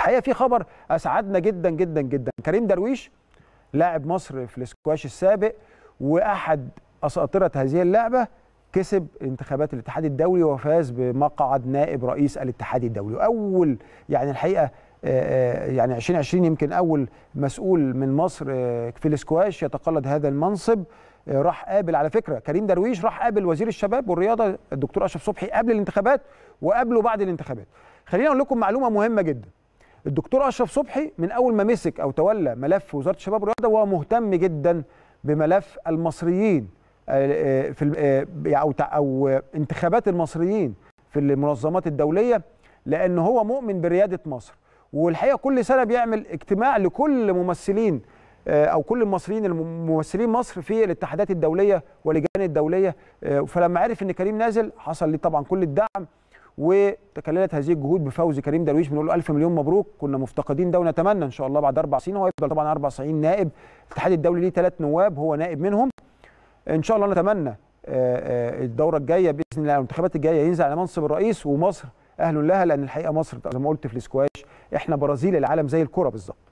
الحقيقه في خبر اسعدنا جدا جدا جدا كريم درويش لاعب مصر في الاسكواش السابق واحد اساطره هذه اللعبه كسب انتخابات الاتحاد الدولي وفاز بمقعد نائب رئيس الاتحاد الدولي واول يعني الحقيقه آه، آه، يعني 2020 يمكن اول مسؤول من مصر آه، في الاسكواش يتقلد هذا المنصب راح قابل على فكره كريم درويش راح قابل وزير الشباب والرياضه الدكتور اشرف صبحي قبل الانتخابات وقابله بعد الانتخابات خلينا اقول لكم معلومه مهمه جدا الدكتور اشرف صبحي من اول ما مسك او تولى ملف وزاره الشباب والرياضه وهو مهتم جدا بملف المصريين آه، آه، في آه، او او انتخابات المصريين في المنظمات الدوليه لان هو مؤمن برياده مصر والحقيقه كل سنه بيعمل اجتماع لكل ممثلين او كل المصريين الممثلين مصر في الاتحادات الدوليه واللجان الدوليه فلما عرف ان كريم نازل حصل لي طبعا كل الدعم وتكللت هذه الجهود بفوز كريم درويش بنقول له الف مليون مبروك كنا مفتقدين ده ونتمنى ان شاء الله بعد اربع سنين هو يفضل طبعا 94 نائب الاتحاد الدولي ليه ثلاث نواب هو نائب منهم ان شاء الله نتمنى آه، آه، الدوره الجايه باذن الله الانتخابات الجايه ينزل على منصب الرئيس ومصر اهل لها لان الحقيقه مصر زي ما قلت في الاسكواش احنا برازيل العالم زي الكره بالظبط